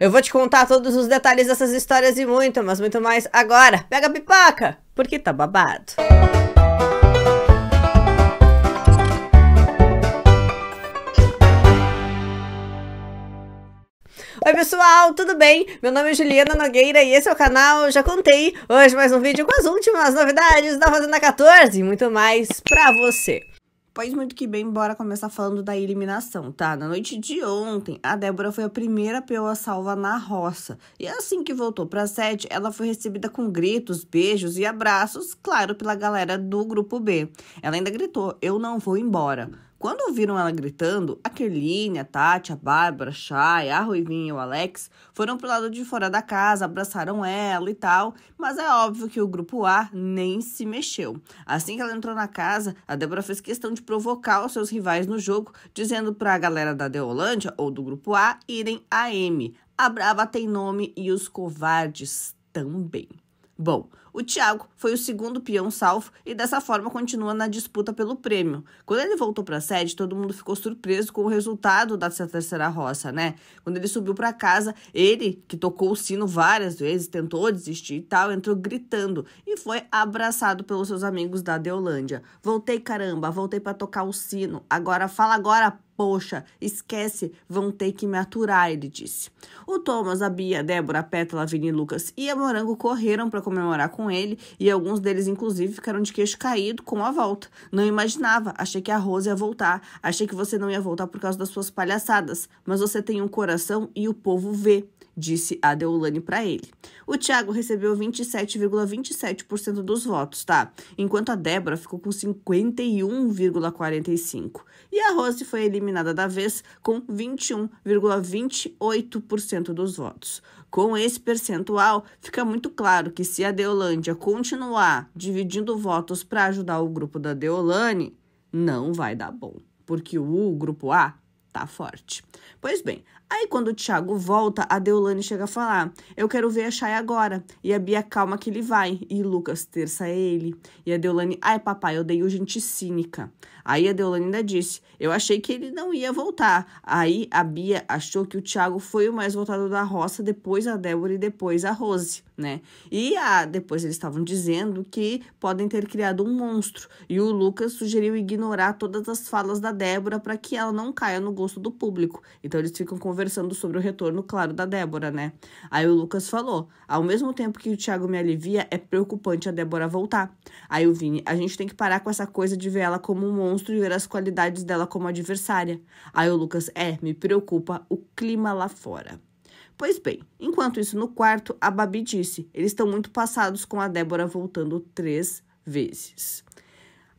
Eu vou te contar todos os detalhes dessas histórias e muito, mas muito mais agora. Pega a pipoca, porque tá babado. Oi pessoal, tudo bem? Meu nome é Juliana Nogueira e esse é o canal Já Contei. Hoje mais um vídeo com as últimas novidades da Fazenda 14 e muito mais pra você. Pois muito que bem, bora começar falando da eliminação, tá? Na noite de ontem, a Débora foi a primeira a salva na roça. E assim que voltou pra sede ela foi recebida com gritos, beijos e abraços, claro, pela galera do grupo B. Ela ainda gritou: Eu não vou embora. Quando ouviram ela gritando, a Kerline, a Tati, a Bárbara, a Chay, a Ruivinha e o Alex foram pro lado de fora da casa, abraçaram ela e tal, mas é óbvio que o grupo A nem se mexeu. Assim que ela entrou na casa, a Débora fez questão de provocar os seus rivais no jogo, dizendo pra galera da Deolândia ou do grupo A irem a M. A Brava tem nome e os covardes também. Bom, o Thiago foi o segundo peão salvo e dessa forma continua na disputa pelo prêmio. Quando ele voltou para a sede, todo mundo ficou surpreso com o resultado dessa terceira roça, né? Quando ele subiu para casa, ele, que tocou o sino várias vezes, tentou desistir e tal, entrou gritando e foi abraçado pelos seus amigos da Deolândia. Voltei, caramba, voltei para tocar o sino. Agora fala agora, Poxa, esquece, vão ter que me aturar, ele disse. O Thomas, a Bia, a Débora, a Pétala, a Vini, Lucas e a Morango correram para comemorar com ele e alguns deles, inclusive, ficaram de queixo caído com a volta. Não imaginava, achei que a Rosa ia voltar, achei que você não ia voltar por causa das suas palhaçadas, mas você tem um coração e o povo vê disse a Deolane para ele. O Thiago recebeu 27,27% ,27 dos votos, tá? Enquanto a Débora ficou com 51,45%. E a Rose foi eliminada da vez com 21,28% dos votos. Com esse percentual, fica muito claro que se a Deolândia continuar dividindo votos para ajudar o grupo da Deolane, não vai dar bom, porque o grupo A tá forte. Pois bem, aí quando o Thiago volta, a Deolane chega a falar: Eu quero ver a Chay agora. E a Bia calma que ele vai. E Lucas terça é ele. E a Deolane: Ai, papai, eu odeio gente cínica. Aí a Deolane ainda disse: Eu achei que ele não ia voltar. Aí a Bia achou que o Thiago foi o mais voltado da roça, depois a Débora e depois a Rose, né? E a, depois eles estavam dizendo que podem ter criado um monstro. E o Lucas sugeriu ignorar todas as falas da Débora para que ela não caia no gosto do público. Então eles ficam conversando sobre o retorno, claro, da Débora, né? Aí o Lucas falou: ao mesmo tempo que o Thiago me alivia, é preocupante a Débora voltar. Aí o Vini, a gente tem que parar com essa coisa de ver ela como um monstro e ver as qualidades dela como adversária. Aí o Lucas, é, me preocupa o clima lá fora. Pois bem, enquanto isso no quarto, a Babi disse: eles estão muito passados com a Débora voltando três vezes.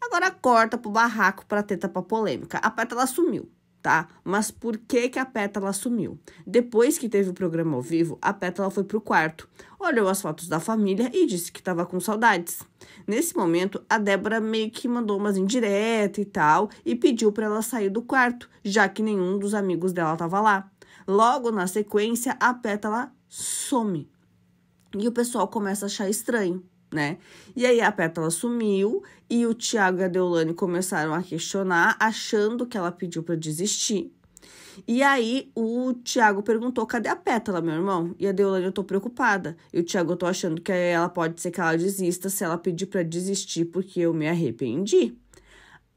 Agora corta pro barraco pra teta pra polêmica. A ela sumiu tá? Mas por que que a Pétala sumiu? Depois que teve o programa ao vivo, a Pétala foi pro quarto, olhou as fotos da família e disse que estava com saudades. Nesse momento, a Débora meio que mandou umas indireta e tal e pediu para ela sair do quarto, já que nenhum dos amigos dela estava lá. Logo na sequência, a Pétala some. E o pessoal começa a achar estranho né? E aí a pétala sumiu e o Tiago e a Deolane começaram a questionar, achando que ela pediu para desistir. E aí o Tiago perguntou: cadê a pétala, meu irmão? E a Deolane, eu tô preocupada. E o Tiago, eu tô achando que ela pode ser que ela desista se ela pedir para desistir, porque eu me arrependi.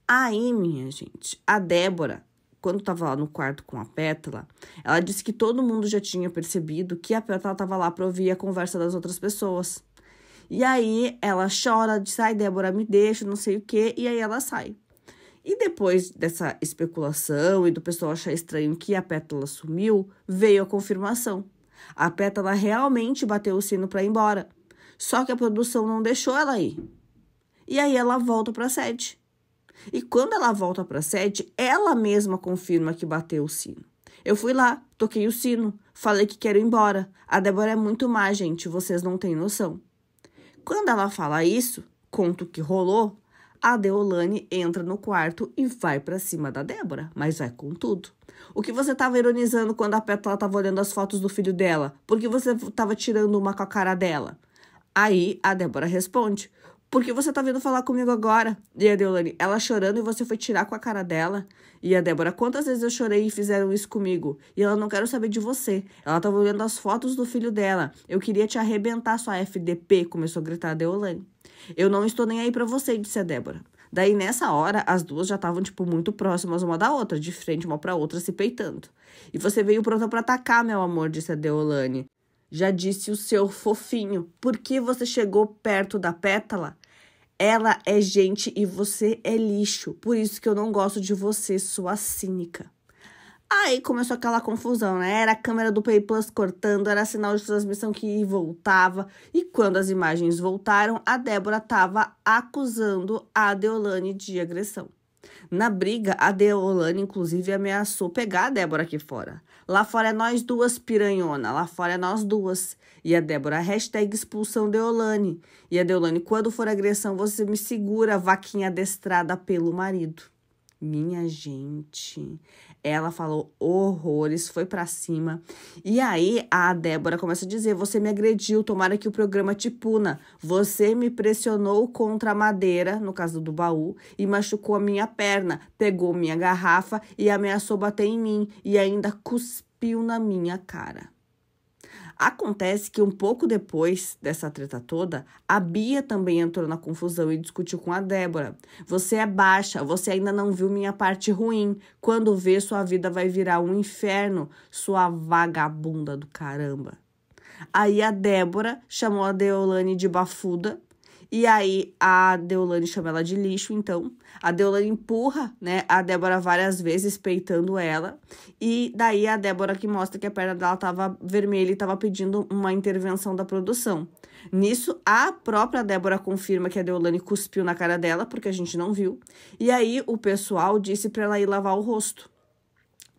Aí, minha gente, a Débora, quando tava lá no quarto com a pétala, ela disse que todo mundo já tinha percebido que a pétala tava lá pra ouvir a conversa das outras pessoas. E aí ela chora, diz: ai, Débora, me deixa, não sei o quê, e aí ela sai. E depois dessa especulação e do pessoal achar estranho que a pétala sumiu, veio a confirmação. A pétala realmente bateu o sino para ir embora. Só que a produção não deixou ela ir. E aí ela volta para a sede. E quando ela volta para a sede, ela mesma confirma que bateu o sino. Eu fui lá, toquei o sino, falei que quero ir embora. A Débora é muito má, gente, vocês não têm noção. Quando ela fala isso, conta o que rolou, a Deolane entra no quarto e vai para cima da Débora, mas vai com tudo. O que você estava ironizando quando a Petra estava olhando as fotos do filho dela? Porque você estava tirando uma com a cara dela? Aí a Débora responde: porque você tá vindo falar comigo agora? E a Deolane, ela chorando e você foi tirar com a cara dela. E a Débora, quantas vezes eu chorei e fizeram isso comigo? E ela não quero saber de você. Ela tava olhando as fotos do filho dela. Eu queria te arrebentar, sua FDP, começou a gritar a Deolane. Eu não estou nem aí para você, disse a Débora. Daí, nessa hora, as duas já estavam, tipo, muito próximas uma da outra, de frente uma pra outra, se peitando. E você veio pronta para atacar, meu amor, disse a Deolane. Já disse o seu fofinho, por que você chegou perto da pétala? Ela é gente e você é lixo, por isso que eu não gosto de você, sua cínica. Aí começou aquela confusão, né? Era a câmera do pay Plus cortando, era sinal de transmissão que voltava. E quando as imagens voltaram, a Débora estava acusando a Deolane de agressão. Na briga, a Deolane, inclusive, ameaçou pegar a Débora aqui fora. Lá fora é nós duas, piranhona. Lá fora é nós duas. E a Débora, hashtag expulsão Deolane. E a Deolane, quando for agressão, você me segura, vaquinha adestrada pelo marido. Minha gente, ela falou horrores, foi para cima. E aí a Débora começa a dizer: Você me agrediu, tomara que o programa te puna. Você me pressionou contra a madeira, no caso do baú, e machucou a minha perna, pegou minha garrafa e ameaçou bater em mim e ainda cuspiu na minha cara. Acontece que um pouco depois dessa treta toda, a Bia também entrou na confusão e discutiu com a Débora. Você é baixa, você ainda não viu minha parte ruim. Quando vê, sua vida vai virar um inferno, sua vagabunda do caramba. Aí a Débora chamou a Deolane de bafuda e aí a Deolane chama ela de lixo, então. A Deolane empurra, né, a Débora várias vezes, peitando ela. E daí a Débora que mostra que a perna dela tava vermelha e tava pedindo uma intervenção da produção. Nisso, a própria Débora confirma que a Deolane cuspiu na cara dela, porque a gente não viu. E aí o pessoal disse para ela ir lavar o rosto.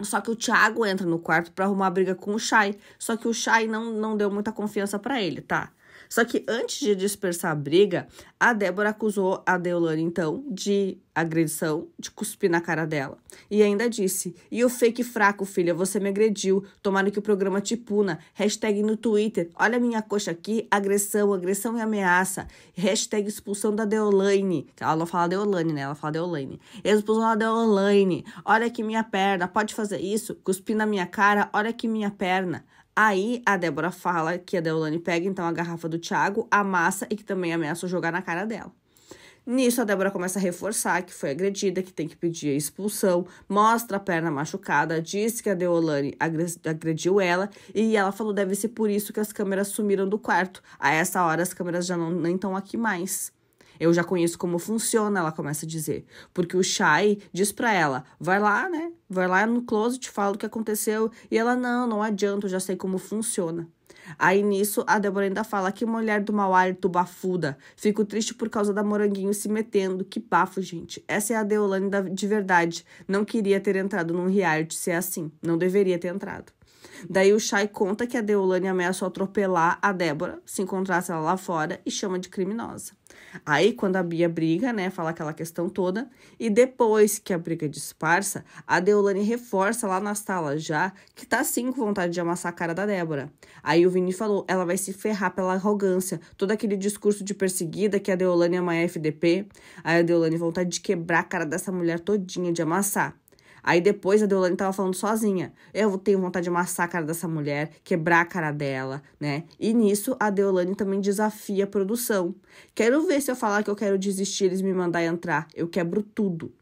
Só que o Thiago entra no quarto para arrumar briga com o Shai. Só que o Shai não, não deu muita confiança para ele, tá? Só que antes de dispersar a briga, a Débora acusou a Deolane, então, de agressão, de cuspir na cara dela. E ainda disse: E o fake fraco, filha, você me agrediu. Tomara que o programa te puna. Hashtag no Twitter: Olha minha coxa aqui, agressão, agressão e ameaça. Hashtag expulsão da Deolane. Ela não fala Deolane, né? Ela fala Deolane. Expulsão da Deolane. Olha aqui minha perna, pode fazer isso? Cuspir na minha cara, olha aqui minha perna. Aí a Débora fala que a Deolane pega então a garrafa do Thiago, amassa e que também ameaça jogar na cara dela. Nisso, a Débora começa a reforçar que foi agredida, que tem que pedir a expulsão, mostra a perna machucada, diz que a Deolane agrediu ela e ela falou deve ser por isso que as câmeras sumiram do quarto. A essa hora, as câmeras já não estão aqui mais. Eu já conheço como funciona, ela começa a dizer. Porque o Shai diz pra ela: vai lá, né? Vai lá no closet, fala o que aconteceu. E ela: não, não adianta, eu já sei como funciona. Aí nisso, a Débora ainda fala que mulher do mau hálito bafuda. Fico triste por causa da Moranguinho se metendo. Que bafo, gente. Essa é a Deolane de verdade. Não queria ter entrado num reality se é assim. Não deveria ter entrado. Daí o Shai conta que a Deolane ameaçou atropelar a Débora se encontrasse ela lá fora e chama de criminosa. Aí, quando a Bia briga, né, fala aquela questão toda, e depois que a briga disfarça, a Deolane reforça lá na sala já que tá sim com vontade de amassar a cara da Débora. Aí o Vini falou, ela vai se ferrar pela arrogância, todo aquele discurso de perseguida que a Deolane é uma FDP. Aí a Deolane vontade de quebrar a cara dessa mulher todinha, de amassar. Aí depois a Deolane tava falando sozinha. Eu tenho vontade de amassar a cara dessa mulher, quebrar a cara dela, né? E nisso a Deolane também desafia a produção. Quero ver se eu falar que eu quero desistir, eles me mandarem entrar. Eu quebro tudo.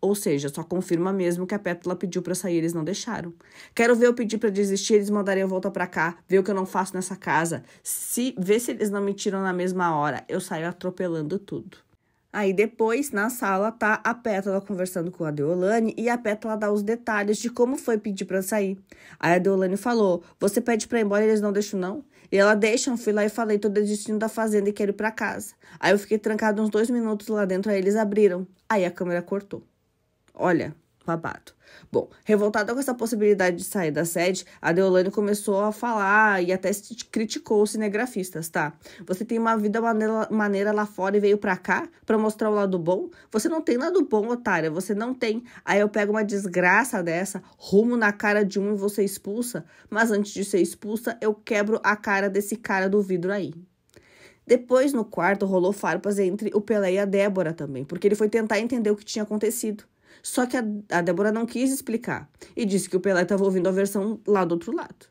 Ou seja, só confirma mesmo que a Pétula pediu para sair, eles não deixaram. Quero ver eu pedir para desistir, eles mandarem eu voltar para cá, ver o que eu não faço nessa casa. Se ver se eles não me tiram na mesma hora, eu saio atropelando tudo. Aí depois, na sala, tá a Pétala conversando com a Deolane e a Pétala dá os detalhes de como foi pedir para sair. Aí a Deolane falou: "Você pede para ir embora, eles não deixam não?" E ela deixa, eu fui lá e falei tô desistindo da fazenda e quero ir para casa. Aí eu fiquei trancado uns dois minutos lá dentro, aí eles abriram. Aí a câmera cortou. Olha, babado. Bom, revoltada com essa possibilidade de sair da sede, a Deolane começou a falar e até criticou os cinegrafistas, tá? Você tem uma vida maneira, lá fora e veio pra cá pra mostrar o lado bom? Você não tem lado bom, otária, você não tem. Aí eu pego uma desgraça dessa, rumo na cara de um e você expulsa, mas antes de ser expulsa, eu quebro a cara desse cara do vidro aí. Depois, no quarto, rolou farpas entre o Pelé e a Débora também, porque ele foi tentar entender o que tinha acontecido. Só que a, a Débora não quis explicar e disse que o Pelé estava ouvindo a versão lá do outro lado.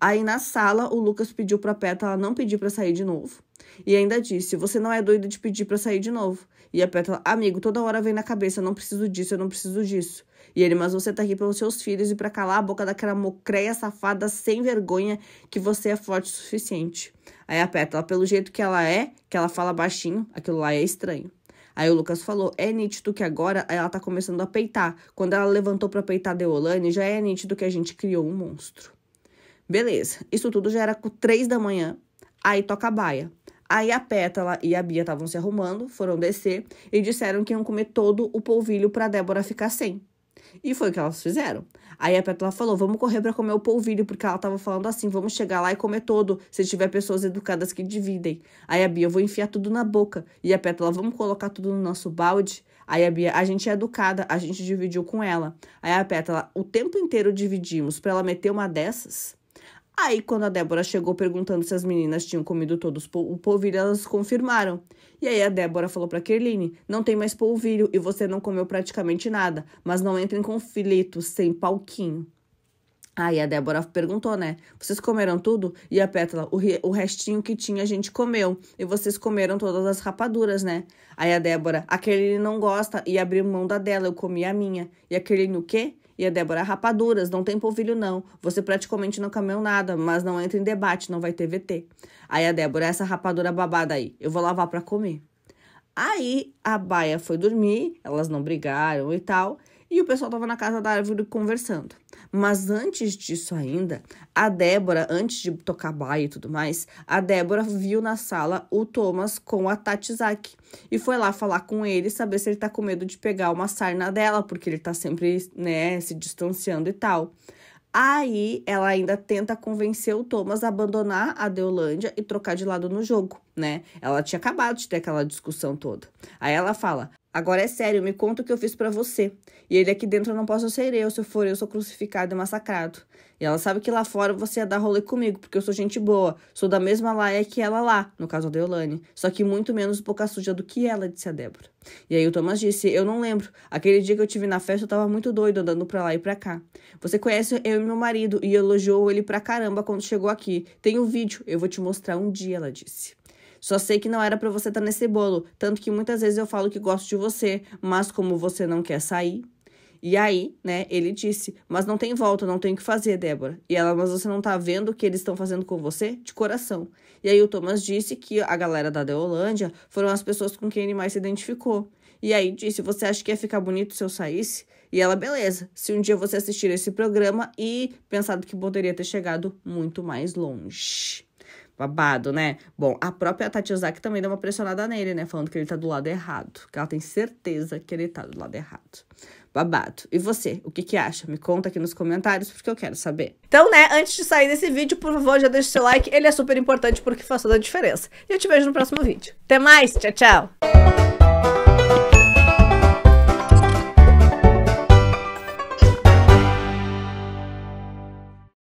Aí na sala, o Lucas pediu pra Peta ela não pedir para sair de novo. E ainda disse: Você não é doida de pedir para sair de novo. E a Peta, amigo, toda hora vem na cabeça: Eu não preciso disso, eu não preciso disso. E ele: Mas você tá aqui pelos seus filhos e para calar a boca daquela mocreia safada sem vergonha que você é forte o suficiente. Aí a Peta, pelo jeito que ela é, que ela fala baixinho, aquilo lá é estranho. Aí o Lucas falou: é nítido que agora ela tá começando a peitar. Quando ela levantou para peitar a Deolane, já é nítido que a gente criou um monstro. Beleza, isso tudo já era três da manhã. Aí toca a baia. Aí a Pétala e a Bia estavam se arrumando, foram descer e disseram que iam comer todo o polvilho para Débora ficar sem. E foi o que elas fizeram. Aí a Pétala falou: vamos correr para comer o polvilho, porque ela tava falando assim: vamos chegar lá e comer todo, se tiver pessoas educadas que dividem. Aí a Bia, eu vou enfiar tudo na boca. E a Pétala, vamos colocar tudo no nosso balde. Aí a Bia, a gente é educada, a gente dividiu com ela. Aí a Pétala, o tempo inteiro dividimos para ela meter uma dessas. Aí, quando a Débora chegou perguntando se as meninas tinham comido todos o polvilho, elas confirmaram. E aí a Débora falou para Kerline: "Não tem mais polvilho e você não comeu praticamente nada, mas não entrem em conflito sem palquinho." Aí a Débora perguntou, né? Vocês comeram tudo? E a Pétala, o, o restinho que tinha a gente comeu. E vocês comeram todas as rapaduras, né? Aí a Débora, a Kerline não gosta e abriu mão da dela, eu comi a minha. E a Kerline, o quê? E a Débora, rapaduras, não tem polvilho não. Você praticamente não comeu nada, mas não entra em debate, não vai ter VT. Aí a Débora, essa rapadura babada aí, eu vou lavar para comer. Aí a Baia foi dormir, elas não brigaram e tal e o pessoal estava na casa da árvore conversando. Mas antes disso ainda, a Débora, antes de tocar baia e tudo mais, a Débora viu na sala o Thomas com a Tatizaki e foi lá falar com ele, saber se ele tá com medo de pegar uma sarna dela, porque ele tá sempre, né, se distanciando e tal. Aí ela ainda tenta convencer o Thomas a abandonar a Deolândia e trocar de lado no jogo, né? Ela tinha acabado de ter aquela discussão toda. Aí ela fala: Agora é sério, me conta o que eu fiz para você. E ele aqui dentro não posso ser eu, se eu for eu sou crucificado e massacrado. E ela sabe que lá fora você ia dar rolê comigo, porque eu sou gente boa, sou da mesma laia que ela lá, no caso a Deolane. só que muito menos boca suja do que ela, disse a Débora. E aí o Thomas disse, eu não lembro, aquele dia que eu tive na festa eu tava muito doido andando pra lá e pra cá. Você conhece eu e meu marido, e elogiou ele pra caramba quando chegou aqui. Tem um vídeo, eu vou te mostrar um dia, ela disse. Só sei que não era para você estar tá nesse bolo, tanto que muitas vezes eu falo que gosto de você, mas como você não quer sair. E aí, né, ele disse: Mas não tem volta, não tem o que fazer, Débora. E ela, mas você não tá vendo o que eles estão fazendo com você? De coração. E aí o Thomas disse que a galera da Deolândia foram as pessoas com quem ele mais se identificou. E aí disse: Você acha que ia ficar bonito se eu saísse? E ela, beleza, se um dia você assistir esse programa e pensado que poderia ter chegado muito mais longe. Babado, né? Bom, a própria Tati Ozaki também deu uma pressionada nele, né? Falando que ele tá do lado errado. Que ela tem certeza que ele tá do lado errado. Babado. E você, o que que acha? Me conta aqui nos comentários, porque eu quero saber. Então, né, antes de sair desse vídeo, por favor, já deixa o seu like. Ele é super importante porque faz toda a diferença. E eu te vejo no próximo vídeo. Até mais, tchau, tchau!